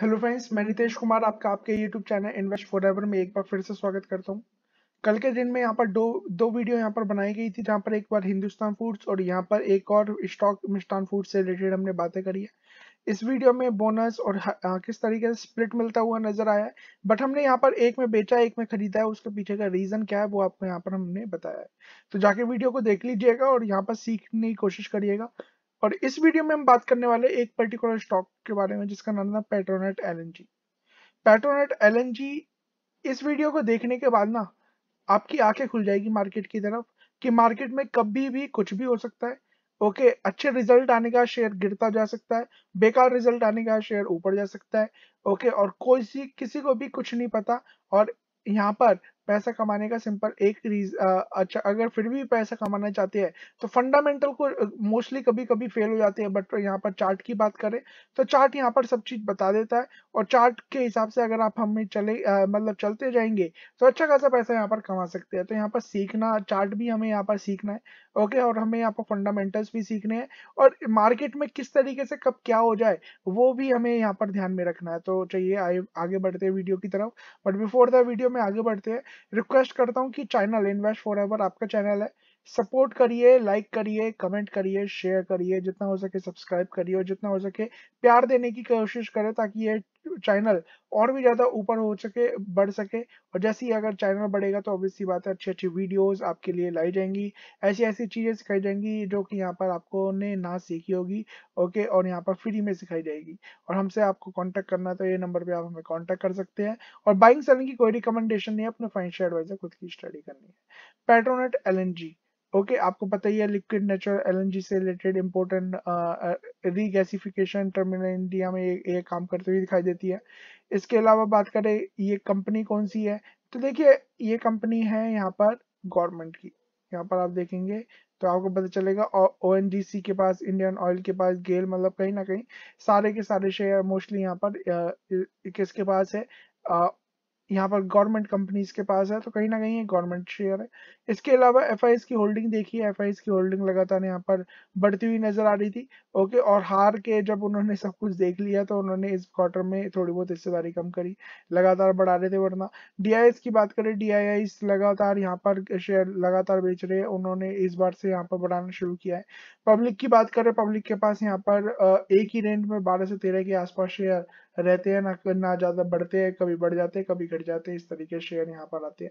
hello friends मैं नितेश कुमार आपका आपके यूट्यूब चैनल इन्वेस्ट फॉर में एक बार फिर से स्वागत करता हूं कल के दिन में यहां पर दो दो वीडियो यहां पर बनाई गई थी जहां पर एक बार हिंदुस्तान फूड्स और यहां पर एक और स्टॉक मिस्टान फूड्स से रिलेटेड हमने बातें करी है इस वीडियो में बोनस और आ, किस तरीके से स्प्लिट मिलता हुआ नजर आया है बट हमने यहाँ पर एक में बेचा एक में खरीदा है उसके पीछे का रीजन क्या है वो आपको यहाँ पर हमने बताया है तो जाके वीडियो को देख लीजिएगा और यहाँ पर सीखने की कोशिश करिएगा और इस वीडियो में हम बात करने वाले एक पर्टिकुलर स्टॉक के बारे में जिसका नाम था पेट्रोनेट एल पेट्रोनेट एल इस वीडियो को देखने के बाद ना आपकी आंखें खुल जाएगी मार्केट की तरफ कि मार्केट में कभी भी कुछ भी हो सकता है ओके okay, अच्छे रिजल्ट आने का शेयर गिरता जा सकता है बेकार रिजल्ट आने का शेयर ऊपर जा सकता है ओके okay, और कोई सी किसी को भी कुछ नहीं पता और यहाँ पर पैसा कमाने का सिंपल एक रीज अच्छा अगर फिर भी पैसा कमाना चाहते हैं तो फंडामेंटल को मोस्टली कभी कभी फेल हो जाते हैं बट यहाँ पर चार्ट की बात करें तो चार्ट यहाँ पर सब चीज बता देता है और चार्ट के हिसाब से अगर आप हमें चले मतलब चलते जाएंगे तो अच्छा खासा पैसा यहाँ पर कमा सकते हैं तो यहाँ पर सीखना चार्ट भी हमें यहाँ पर सीखना है ओके और हमें यहाँ पर फंडामेंटल्स भी सीखने हैं और मार्केट में किस तरीके से कब क्या हो जाए वो भी हमें यहाँ पर ध्यान में रखना है तो चाहिए आगे बढ़ते हैं वीडियो की तरफ बट बिफोर द वीडियो में आगे बढ़ते हैं रिक्वेस्ट करता हूँ कि चैनल इन्वेस्ट फॉर एवर आपका चैनल है सपोर्ट करिए लाइक करिए कमेंट करिए शेयर करिए जितना हो सके सब्सक्राइब करिए और जितना हो सके प्यार देने की कोशिश करें ताकि ये चैनल और भी ज़्यादा ऊपर हो सके बढ़ सके और जैसे ही अगर चैनल बढ़ेगा तो ऑब्वियसली बात है अच्छी अच्छी वीडियोस आपके लिए लाई जाएंगी ऐसी ऐसी चीज़ें सिखाई जाएंगी जो कि यहाँ पर आपको ने ना सीखी होगी ओके और यहाँ पर फ्री में सिखाई जाएगी और हमसे आपको कॉन्टेक्ट करना तो ये नंबर पर आप हमें कॉन्टेक्ट कर सकते हैं और बाइंग सेलिंग की कोई रिकमेंडेशन नहीं है अपने फाइनेंशियल एडवाइजर खुद की स्टडी करनी है पेट्रोनेट एल ओके okay, आपको पता ही है लिक्विड नेचुरल एलएनजी से related important regasification terminal India में ये, ये काम करते हुए दिखाई देती है इसके अलावा बात करें ये कंपनी कौन सी है तो देखिए ये कंपनी है यहाँ पर गवर्नमेंट की यहाँ पर आप देखेंगे तो आपको पता चलेगा ओ एन के पास इंडियन ऑयल के पास गेल मतलब कहीं ना कहीं सारे के सारे शेयर मोस्टली यहाँ पर uh, किसके पास है uh, यहाँ पर गवर्नमेंट कंपनीज के पास है तो कहीं ना कहीं ये गवर्नमेंट शेयर है इसके अलावा एफ की होल्डिंग देखिए एफ की होल्डिंग लगातार यहाँ पर बढ़ती हुई नजर आ रही थी ओके और हार के जब उन्होंने सब कुछ देख लिया तो उन्होंने इस क्वार्टर में थोड़ी बहुत हिस्सेदारी कम करी लगातार बढ़ा रहे थे वरना डी की बात करें डी लगातार यहाँ पर शेयर लगातार बेच रहे हैं उन्होंने इस बार से यहाँ पर बढ़ाना शुरू किया है पब्लिक की बात करें पब्लिक के पास यहाँ पर एक ही रेंज में बारह से तेरह के आसपास शेयर रहते हैं ना ना ज़्यादा बढ़ते हैं कभी बढ़ जाते हैं कभी घट जाते हैं इस तरीके शेयर यहाँ पर आते हैं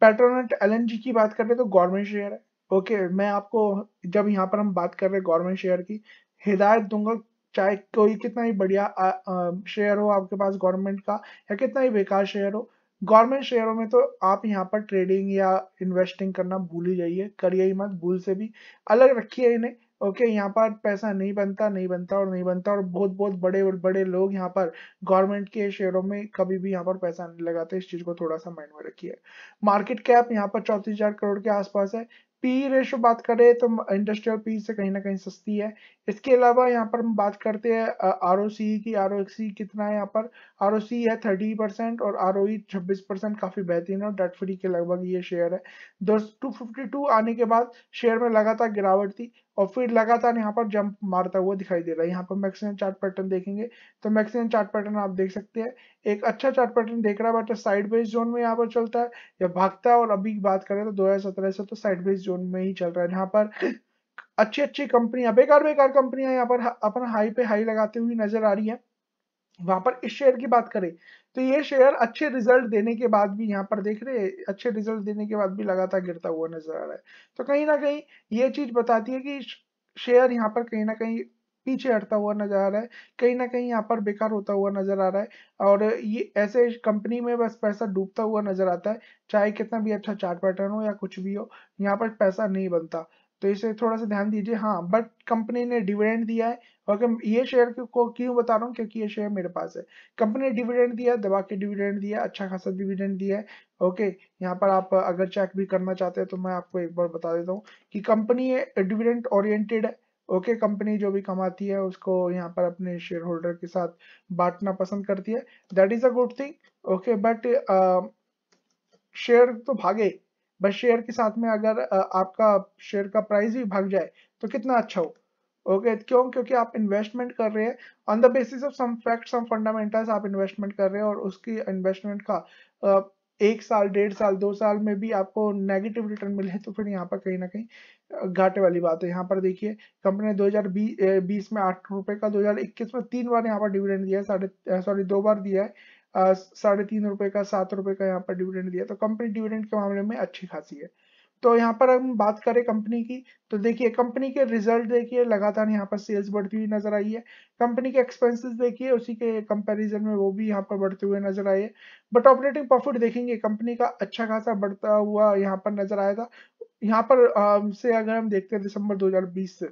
पेट्रोनेट एल की बात करें तो गवर्नमेंट शेयर है ओके मैं आपको जब यहाँ पर हम बात कर रहे हैं गवर्नमेंट शेयर की हिदायत दूंगा चाहे कोई कितना ही बढ़िया शेयर हो आपके पास गवर्नमेंट का या कितना ही बेकार शेयर हो गवर्नमेंट शेयरों में तो आप यहाँ पर ट्रेडिंग या इन्वेस्टिंग करना भूल ही जाइए करिए ही मत भूल से भी अलग रखिए इन्हें ओके यहाँ पर पैसा नहीं बनता नहीं बनता और नहीं बनता और बहुत बहुत बड़े और बड़े लोग यहाँ पर गवर्नमेंट के शेयरों में कभी भी यहाँ पर पैसा नहीं लगाते इस चीज को थोड़ा सा माइंड में रखिए मार्केट कैप यहाँ पर चौतीस हजार करोड़ के आसपास है पी रेशो बात करें तो इंडस्ट्रियल पी से कहीं ना कहीं सस्ती है इसके अलावा यहाँ पर हम बात करते हैं आर ओ सी की आर ओ सी कितना है यहाँ पर आर ओ सी है थर्टी परसेंट और आर ओ e छब्बीस परसेंट काफ़ी बेहतरीन है और डेट फ्री के लगभग ये शेयर है दो टू फिफ्टी टू आने के बाद शेयर में लगातार गिरावट थी और फिर लगातार यहाँ पर जंप मारता हुआ दिखाई दे रहा है यहाँ पर मैक्सिमम चार्ट पैटर्न देखेंगे तो मैक्सिमम चार्ट पैटर्न आप देख सकते हैं एक अच्छा चार्ट पैटर्न देख रहा है बट बेस जोन में यहाँ पर चलता है या भागता है और अभी बात करें तो दो से तो बेस जोन में ही चल रहा है यहाँ पर अच्छी अच्छी कंपनियां बेकार बेकार कंपनियां यहाँ पर अपना हाई पे हाई लगाते हुए नजर आ रही है वहां पर इस शेयर की बात करें तो ये शेयर अच्छे रिजल्ट देने के बाद भी यहाँ पर देख रहे हैं अच्छे रिजल्ट देने के बाद भी लगातार गिरता हुआ नजर आ रहा है तो कहीं ना कहीं ये चीज बताती है कि शेयर यहाँ पर कहीं ना कहीं पीछे हटता हुआ नजर आ रहा है कहीं ना कहीं यहाँ पर बेकार होता हुआ नजर आ रहा है और ये ऐसे कंपनी में बस पैसा डूबता हुआ नजर आता है चाहे कितना भी अच्छा चार्ट पैटर्न हो या कुछ भी हो यहाँ पर पैसा नहीं बनता तो इसे थोड़ा सा ध्यान दीजिए हाँ बट कंपनी ने डिविडेंड दिया है और ये शेयर को क्यों बता रहा हूँ क्योंकि ये शेयर मेरे पास है कंपनी ने डिविडेंड दिया दबा के डिविडेंड दिया अच्छा खासा डिविडेंड दिया है ओके यहाँ पर आप अगर चेक भी करना चाहते हैं तो मैं आपको एक बार बता देता हूँ कि कंपनी डिविडेंड ओरिएंटेड है ओके कंपनी जो भी कमाती है उसको यहाँ पर अपने शेयर होल्डर के साथ बांटना पसंद करती है that is a good thing okay but share तो भागे बस शेयर के साथ में अगर आपका शेयर का प्राइस भी भाग जाए तो कितना अच्छा हो ओके okay, क्यों क्योंकि आप इन्वेस्टमेंट कर रहे हैं on the basis of some fact some fundamentals आप इन्वेस्टमेंट कर रहे हैं और उसकी इन्वेस्टमेंट का एक साल डेढ़ साल दो साल में भी आपको नेगेटिव रिटर्न मिले तो फिर यहाँ पर कहीं ना कहीं घाटे वाली बात है यहाँ पर देखिए कंपनी ने बीस में आठ रुपए का दो में तीन बार यहाँ पर डिविडेंड दिया है साढ़े सॉरी दो बार दिया है साढ़े तीन रुपए का सात रुपए का यहाँ पर डिविडेंड दिया तो कंपनी डिविडेंड के मामले में अच्छी खासी है तो यहाँ पर हम बात करें कंपनी की तो देखिए कंपनी के रिजल्ट देखिए लगातार यहाँ पर सेल्स बढ़ती हुई नजर आई है कंपनी के एक्सपेंसेस देखिए उसी के कंपैरिजन में वो भी यहाँ पर बढ़ते हुए नजर आए बट ऑपरेटिंग प्रॉफिट देखेंगे कंपनी का अच्छा खासा बढ़ता हुआ यहाँ पर नजर आया था यहाँ पर से अगर हम देखते हैं दिसंबर दो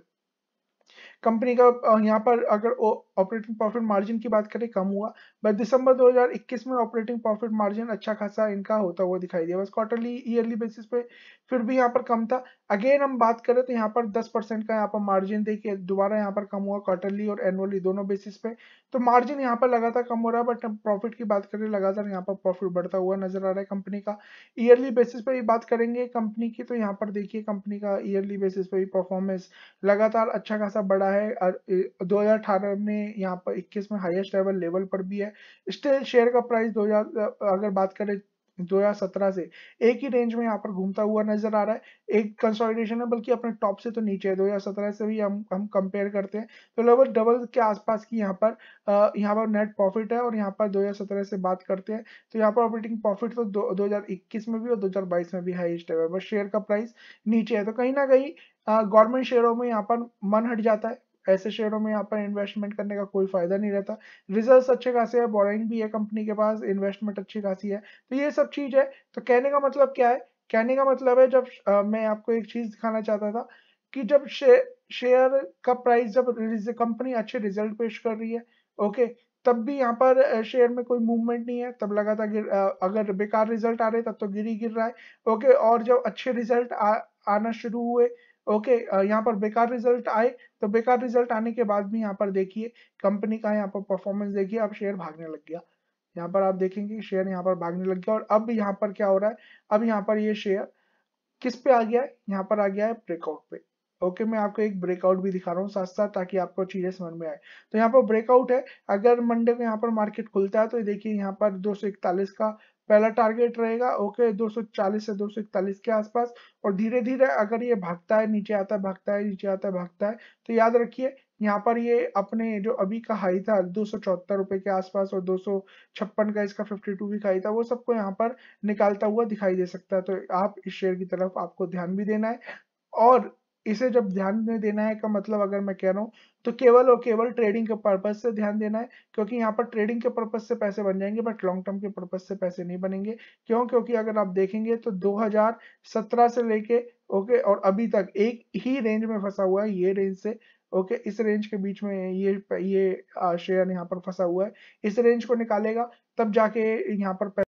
कंपनी का यहाँ पर अगर ऑपरेटिंग प्रॉफिट मार्जिन की बात करें कम हुआ बट दिसंबर 2021 में ऑपरेटिंग प्रॉफिट मार्जिन अच्छा खासा इनका होता हुआ दिखाई दिया बस क्वार्टरली ईयरली बेसिस पे फिर भी यहाँ पर कम था अगेन हम बात करें तो यहाँ पर 10 परसेंट का यहाँ पर मार्जिन देखिए दोबारा यहाँ पर कम हुआ क्वार्टरली और एनुअली दोनों बेसिस पे तो मार्जिन यहाँ पर लगातार कम हो रहा है बट प्रॉफिट की बात करें लगातार यहाँ पर प्रॉफिट बढ़ता हुआ नजर आ रहा है कंपनी का ईयरली बेसिस पर भी बात करेंगे कंपनी की तो यहाँ पर देखिए कंपनी का ईयरली बेसिस पर भी परफॉर्मेंस लगातार अच्छा खासा बढ़ा है दो में यहाँ पर 21 में हाईएस्ट लेवल लेवल पर भी है स्टिल शेयर का प्राइस 2000 अगर बात करें 2017 से एक ही रेंज में यहाँ पर घूमता हुआ नजर आ रहा है एक कंसोलिडेशन है बल्कि अपने टॉप से तो नीचे है 2017 से भी हम हम कंपेयर करते हैं तो लगभग डबल के आसपास की यहाँ पर यहाँ पर नेट प्रॉफिट है और यहाँ पर 2017 से बात करते हैं तो यहाँ पर ऑपरेटिंग प्रॉफिट तो दो में भी और 2022 में भी हाइस्ट है बस शेयर का प्राइस नीचे है तो कहीं ना कहीं गवर्नमेंट शेयरों में यहाँ पर मन हट जाता है ऐसे शेयरों में यहाँ पर इन्वेस्टमेंट करने का कोई फायदा नहीं रहता रिजल्ट अच्छे खासे है बोरिंग भी है कंपनी के पास इन्वेस्टमेंट अच्छी खासी है तो ये सब चीज है तो कहने का मतलब क्या है कहने का मतलब है जब आ, मैं आपको एक चीज दिखाना चाहता था कि जब शे, शेयर का प्राइस जब कंपनी अच्छे रिजल्ट पेश कर रही है ओके तब भी यहाँ पर शेयर में कोई मूवमेंट नहीं है तब लगा था गिर आ, अगर बेकार रिजल्ट आ रहे तब तो गिर ही गिर रहा है ओके और जब अच्छे रिजल्ट आ, आना शुरू हुए ओके यहाँ पर बेकार रिजल्ट आए तो बेकार रिजल्ट आने के बाद भी यहाँ पर देखिए कंपनी का यहाँ पर परफॉर्मेंस देखिए अब शेयर भागने लग गया यहाँ पर आप देखेंगे शेयर यहाँ पर भागने लग गया और अब यहाँ पर क्या हो रहा है अब यहाँ पर ये शेयर किस पे आ गया है यहाँ पर आ गया है ब्रेकआउट पे ओके okay, मैं आपको एक ब्रेकआउट भी दिखा रहा हूँ साथ साथ ताकि आपको चीजें समझ में आए तो यहाँ पर ब्रेकआउट है अगर मंडे को यहाँ पर मार्केट खुलता है तो देखिए यहाँ पर दो का पहला टारगेट रहेगा ओके 240 से 241 के आसपास और धीरे धीरे अगर ये भागता है नीचे आता है भागता है नीचे आता है भागता है तो याद रखिए यहाँ पर ये अपने जो अभी का हाई था दो रुपए के आसपास और दो का इसका 52 वीक हाई था वो सबको यहाँ पर निकालता हुआ दिखाई दे सकता है तो आप इस शेयर की तरफ आपको ध्यान भी देना है और इसे जब ध्यान में देना है का मतलब अगर मैं कह रहा हूँ तो केवल और केवल ट्रेडिंग के पर्पज से ध्यान देना है क्योंकि यहाँ पर ट्रेडिंग के पर्पज से पैसे बन जाएंगे बट लॉन्ग टर्म के पर्पज से पैसे नहीं बनेंगे क्यों क्योंकि अगर आप देखेंगे तो 2017 से लेके ओके और अभी तक एक ही रेंज में फंसा हुआ है ये रेंज से ओके इस रेंज के बीच में ये ये शेयर यहाँ पर फंसा हुआ है इस रेंज को निकालेगा तब जाके यहाँ पर